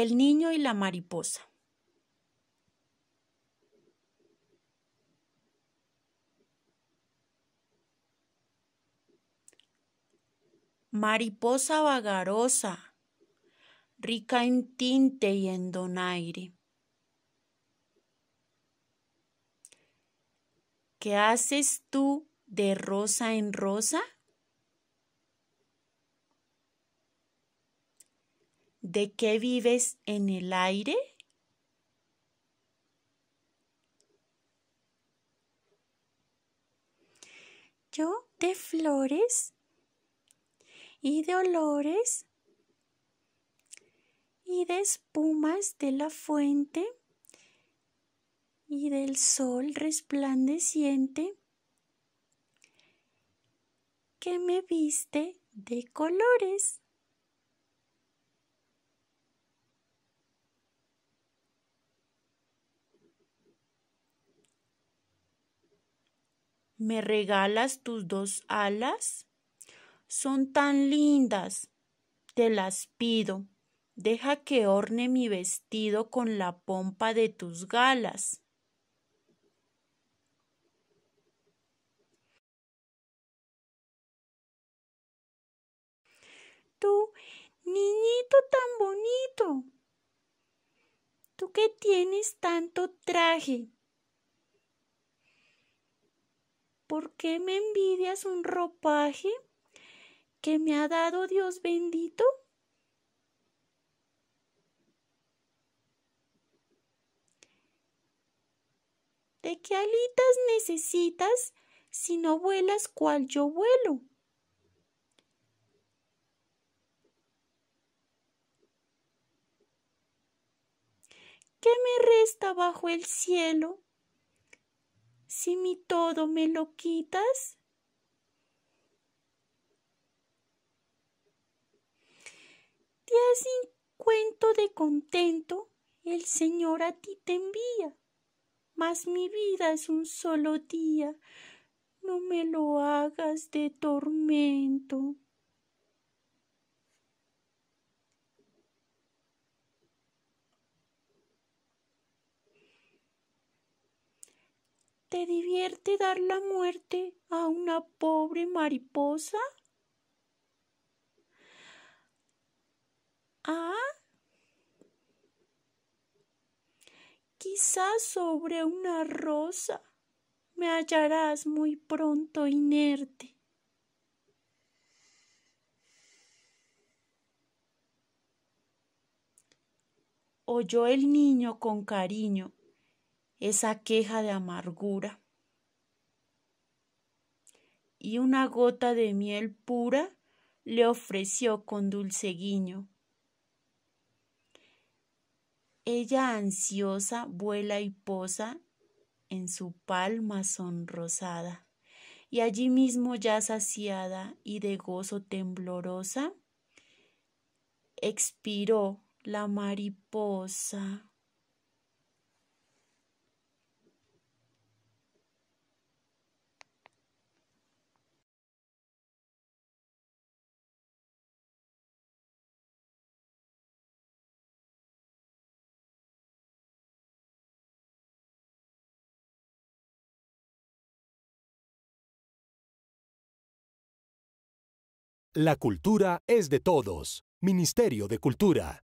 El niño y la mariposa. Mariposa vagarosa, rica en tinte y en donaire, ¿qué haces tú de rosa en rosa? ¿De qué vives en el aire? Yo de flores y de olores y de espumas de la fuente y del sol resplandeciente que me viste de colores. ¿Me regalas tus dos alas? Son tan lindas. Te las pido. Deja que horne mi vestido con la pompa de tus galas. Tú, niñito tan bonito, tú que tienes tanto traje, ¿por qué me envidias un ropaje que me ha dado Dios bendito? ¿De qué alitas necesitas si no vuelas cual yo vuelo? ¿Qué me resta bajo el cielo si mi todo me lo quitas? te hacen cuento de contento, el Señor a ti te envía, mas mi vida es un solo día, no me lo hagas de tormento. ¿Te divierte dar la muerte a una pobre mariposa? ¿Ah? Quizás sobre una rosa me hallarás muy pronto inerte. Oyó el niño con cariño esa queja de amargura. Y una gota de miel pura le ofreció con dulce guiño. Ella ansiosa vuela y posa en su palma sonrosada, y allí mismo ya saciada y de gozo temblorosa, expiró la mariposa. La cultura es de todos. Ministerio de Cultura.